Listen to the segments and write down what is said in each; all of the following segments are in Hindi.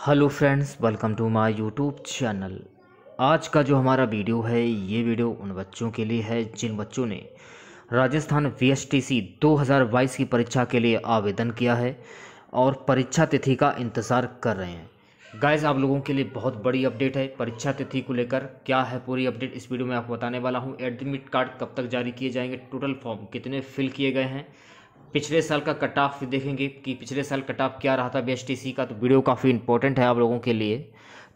hello friends welcome to my YouTube channel आज का जो हमारा वीडियो है ये वीडियो उन बच्चों के लिए है जिन बच्चों ने राजस्थान वीएसटीसी 2022 की परीक्षा के लिए आवेदन किया है और परीक्षा तिथि का इंतज़ार कर रहे हैं गाइस आप लोगों के लिए बहुत बड़ी अपडेट है परीक्षा तिथि को लेकर क्या है पूरी अपडेट इस वीडियो में आपको बताने वाला हूँ एडमिट कार्ड कब तक जारी किए जाएंगे टोटल फॉर्म कितने फिल किए गए हैं पिछले साल का कट ऑफ देखेंगे कि पिछले साल कट ऑफ क्या रहा था बी का तो वीडियो काफ़ी इंपॉर्टेंट है आप लोगों के लिए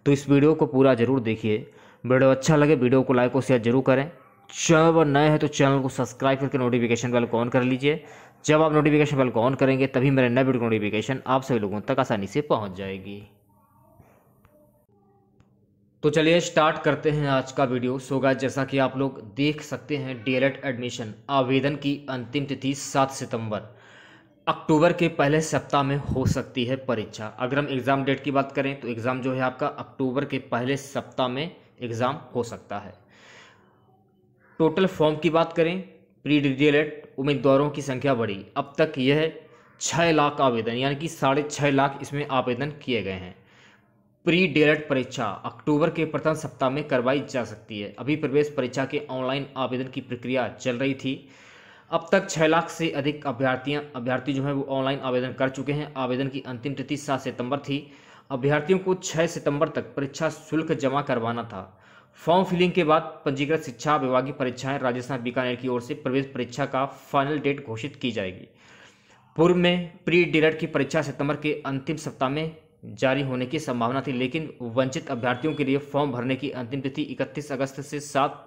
तो इस वीडियो को पूरा ज़रूर देखिए वीडियो अच्छा लगे वीडियो को लाइक और शेयर जरूर करें चैनल पर नए हैं तो चैनल को सब्सक्राइब करके नोटिफिकेशन बेल को ऑन कर लीजिए जब आप नोटिफिकेशन बेल को ऑन करेंगे तभी मेरे नए वीडियो नोटिफिकेशन आप सभी लोगों तक आसानी से पहुंच जाएगी तो चलिए स्टार्ट करते हैं आज का वीडियो सोगा जैसा कि आप लोग देख सकते हैं डीएलएड एडमिशन आवेदन की अंतिम तिथि सात सितंबर अक्टूबर के पहले सप्ताह में हो सकती है परीक्षा अगर हम एग्ज़ाम डेट की बात करें तो एग्ज़ाम जो है आपका अक्टूबर के पहले सप्ताह में एग्ज़ाम हो सकता है टोटल फॉर्म की बात करें प्री डिटेलेट उम्मीदवारों की संख्या बढ़ी अब तक यह छः लाख आवेदन यानी कि साढ़े छः लाख इसमें आवेदन किए गए हैं प्री डेलेट परीक्षा अक्टूबर के प्रथम सप्ताह में करवाई जा सकती है अभी प्रवेश परीक्षा के ऑनलाइन आवेदन की प्रक्रिया चल रही थी अब तक छः लाख से अधिक अभ्यर्थियाँ अभ्यर्थी जो हैं वो ऑनलाइन आवेदन कर चुके हैं आवेदन की अंतिम तिथि सात सितंबर थी अभ्यर्थियों को छः सितंबर तक परीक्षा शुल्क जमा करवाना था फॉर्म फिलिंग के बाद पंजीकृत शिक्षा विभागीय परीक्षाएं राजस्थान बीकानेर की ओर से प्रवेश परीक्षा का फाइनल डेट घोषित की जाएगी पूर्व में प्री डिलट की परीक्षा सितंबर के अंतिम सप्ताह में जारी होने की संभावना थी लेकिन वंचित अभ्यर्थियों के लिए फॉर्म भरने की अंतिम तिथि 31 अगस्त से सात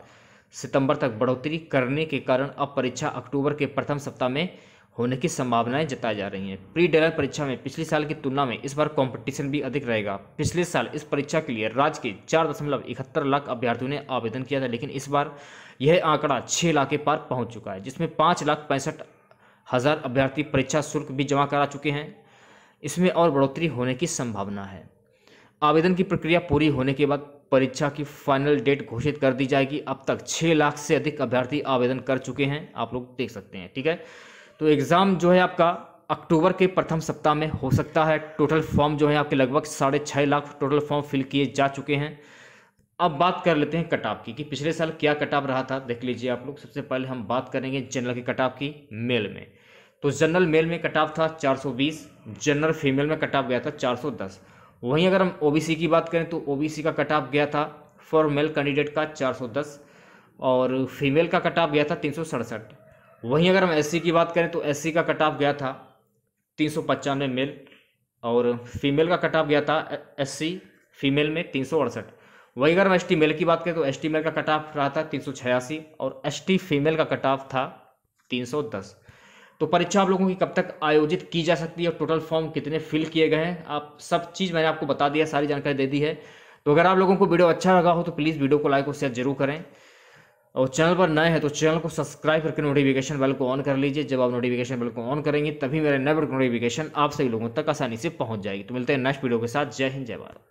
सितंबर तक बढ़ोतरी करने के कारण अब परीक्षा अक्टूबर के प्रथम सप्ताह में होने की संभावनाएं जताई जा रही हैं प्री डेलर परीक्षा में पिछले साल की तुलना में इस बार कंपटीशन भी अधिक रहेगा पिछले साल इस परीक्षा के लिए राज्य के चार दशमलव इकहत्तर लाख अभ्यर्थियों ने आवेदन किया था लेकिन इस बार यह आंकड़ा छः लाख के पार पहुंच चुका है जिसमें पाँच लाख पैंसठ हज़ार अभ्यर्थी परीक्षा शुल्क भी जमा करा चुके हैं इसमें और बढ़ोतरी होने की संभावना है आवेदन की प्रक्रिया पूरी होने के बाद परीक्षा की फाइनल डेट घोषित कर दी जाएगी अब तक छः लाख से अधिक अभ्यर्थी आवेदन कर चुके हैं आप लोग देख सकते हैं ठीक है तो एग्ज़ाम जो है आपका अक्टूबर के प्रथम सप्ताह में हो सकता है टोटल फॉर्म जो है आपके लगभग साढ़े छः लाख टोटल फॉर्म फिल किए जा चुके हैं अब बात कर लेते हैं कटाप की कि पिछले साल क्या कटाप रहा था देख लीजिए आप लोग सबसे पहले हम बात करेंगे जनरल के कटाप की मेल में तो जनरल मेल में कटाप था 420 जनरल फीमेल में कटाप गया था 410 वहीं अगर हम ओबीसी की बात करें तो ओबीसी का कट ऑफ गया था फॉर मेल कैंडिडेट का 410 और फीमेल का कट ऑफ गया था तीन वहीं अगर हम एससी की बात करें तो एससी का कट ऑफ गया था तीन मेल और फीमेल का कट ऑफ गया था एससी फीमेल में तीन वहीं अगर हम एस मेल की बात करें तो एस मेल का कट ऑफ रहा था तीन और एस फीमेल का कट ऑफ था तीन तो परीक्षा आप लोगों की कब तक आयोजित की जा सकती है और टोटल फॉर्म कितने फिल किए गए हैं आप सब चीज़ मैंने आपको बता दिया सारी जानकारी दे दी है तो अगर आप लोगों को वीडियो अच्छा लगा हो तो प्लीज़ वीडियो को लाइक और शेयर जरूर करें और चैनल पर नए हैं तो चैनल को सब्सक्राइब करके नोटिफिकेशन बेल को ऑन कर लीजिए जब आप नोटिफिकेशन बेल को ऑन करेंगे तभी मेरे नए नोटिफिकेशन आप सभी लोगों तक आसानी से पहुंच जाएगी तो मिलते हैं नेक्स्ट वीडियो के साथ जय हिंद जय भारत